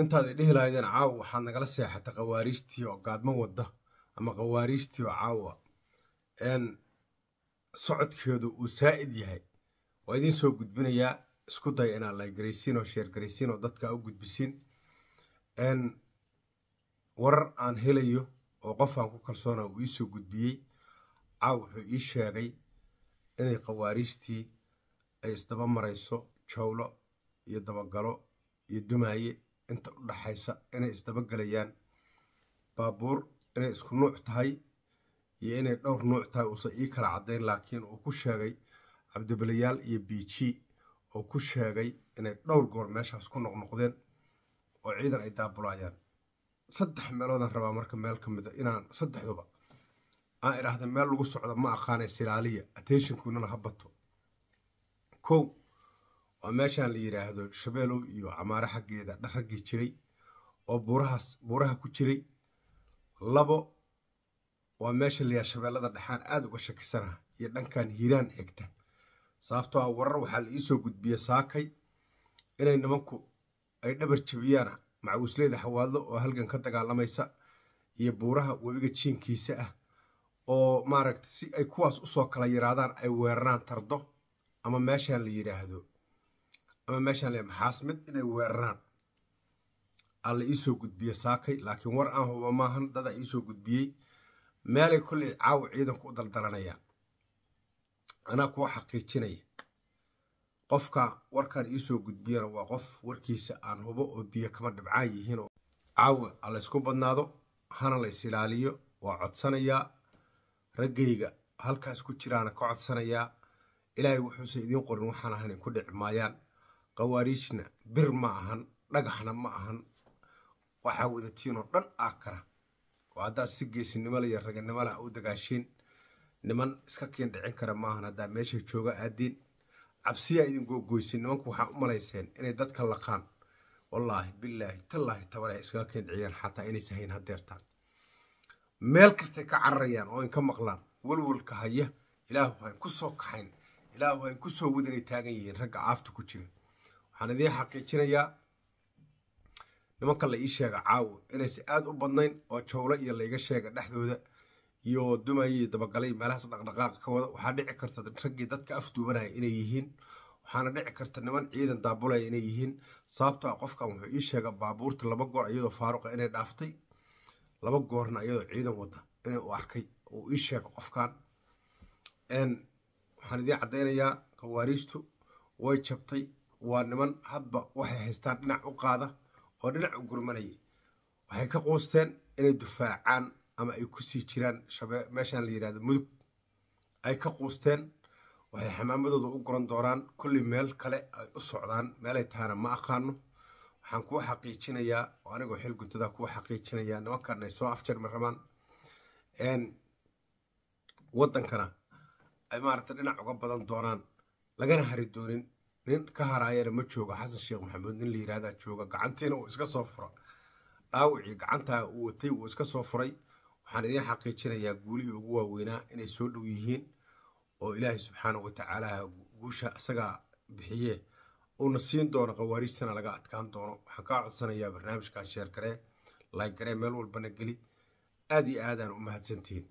intaad idhihi lahaydeen caawa waxaad nagala seexatay kawaariijtii oo gaadmo wadda ama kawaariijtii oo caawa n socodkeedu uu saa'id yahay waa idiin soo gudbinayaa isku day inaad laygaraysiin oo sheergaraysiin oo dadka u gudbisiin n warar aan helayo oo qof aan ku kalsoona uu iisoo gudbiyey caaw wuxuu ii sheegay inay khawaariijtii ay isdaba marayso jowlo iyo dabagalo iyo dumaaye inta u dhaxaysa inay isdabagelayaan baabuur inay isku nuuc tahay iyo inay dhowr nuuc tahay uusan ii kala caddayn laakiin uu ku sheegay cabdibaliyaal iyo biiji oo ku sheegay inay dhowr goor meeshaas ku noqnoqdeen oo ciidan ay daabulaayaan saddex meeloodaan rabaa marka meel ka mida inaan saddexduba aan idhaahda meel lagu socdo ma aqaanay silaaliya attentionkuinana ha bato kow waa meeshaan la yidhaahdo shabeelow iyo camaare xaggeeda dharaggii jiray oo buurahaas buuraha ku jiray labo waa meesha layaha shabeellada dhexaan aada uga shakisanaha iyo dhankan hiiraan xigta sababtoo ah warar waxaa la ii soo gudbiye saakay inay nimanku ay dhabar jabiyaan macawisleyda xawaadlo oo halgan ka dagaalamaysa iyo buuraha webiga jiinkiisa ah oo maaragta si ay kuwaas usoo kala yaraadaan ay weeraraan tardo ama meeshaan la yidhaahdo ama meeshaan le maxaasmid inay weeraraan alla iisoo gudbiye saakay laakiin war aan huba maahan dadaa iisoo gudbiyey meelay kolley caawa ciidanku u daldalanayaan anaa kuwa xaqiijinaya qofka warkaan iisoo gudbiyana waa qof warkiisa aan hubo oo biyo kama dhibcaan yihiin oo caawa ha laysku badnaado hana lays ilaaliyo waa codsanayaa raggayga halkaas ku jiraana ka codsanayaa ilaahay wuxuusan idiin qorin waxaan ahan in ku dhici maayaan khawaariijna bir ma ahan dhagaxna ma ahan waxaa wadatiinoo dhan aa kara oo haddaad si geesinimole iyo raganimola u dagaashiin niman iska kiin dhicin kara maahan haddaa meesha jooga aadiin cabsiyaa idin googoysin nimanku waxaa u malayseen inay dadka laqaan wallaahi bilaahi tallaahi tabanay iskaga kiin dhiciyaan xataa inaysa hayn hadeertaan meel kastay ka cararayaan oo in ka maqlaan welwalka haya ilaahu hayn ku soo kaxayn ilaahu hayn ku wadanay taagan yihiin ragga caafta ku jira waxaan idiin xaqiijinayaa nimanka la ii sheega caawo inayse aad u badnayn oo jawlo iyo layga sheega dhexdooda iyo dumayii dabagalay meelahaas dhaqdhaqaaqa ka wada waxaa dhici karta raggii dadka afduubanaya inay yihiin waxaana dhici karta niman ciidan daabulaya inay yihiin sababto a ah qofkan wuxuu ii sheega baabuurta laba goor iyadoo faaruqa inay dhaaftay laba goorna iyadoo ciidan wada in u arkay uu ii sheega qofkan waxaan idiin caddaynayaa kawaariijtu way jabtay waa niman hadba waxay haystaan dhinac u qaada oo dhinac u gurmanaya waxay ka quusteen inay dufaacaan ama ay kusii jiraan meeshaan la yidhahdo mudug ay ka quusteen waxay xamaamadooda u guran doonaan kulli meel kale ay u socdaan meelay tahana ma aqaano waxaan kuu xaqiijinayaa oo anigoo xil guntada kuu xaqiijinayaa nimankan ay soo afjarmi rabaan waddankana ay maaragta dhinac uga badan doonaan lagana hari doonin nin ka haraayana ma jooga xasan sheekh maxamuud nin la yirahdaa jooga gacantiina uu iska soo fura dhaawicii gacantaa uu watay uu iska soo furay waxaan idiin xaqiijinayaa guulihii ugu waaweynaa inay soo dhow yihiin oo ilaahay subxaanahu watacaala guusha isagaa bixiyee uuna siin doono khawaariijtana laga adkaan doono waxaan kaa codsanayaa barnaamijkan sheergaree layggaree meel walbana geli aada iyo aadaan u mahadsantihiin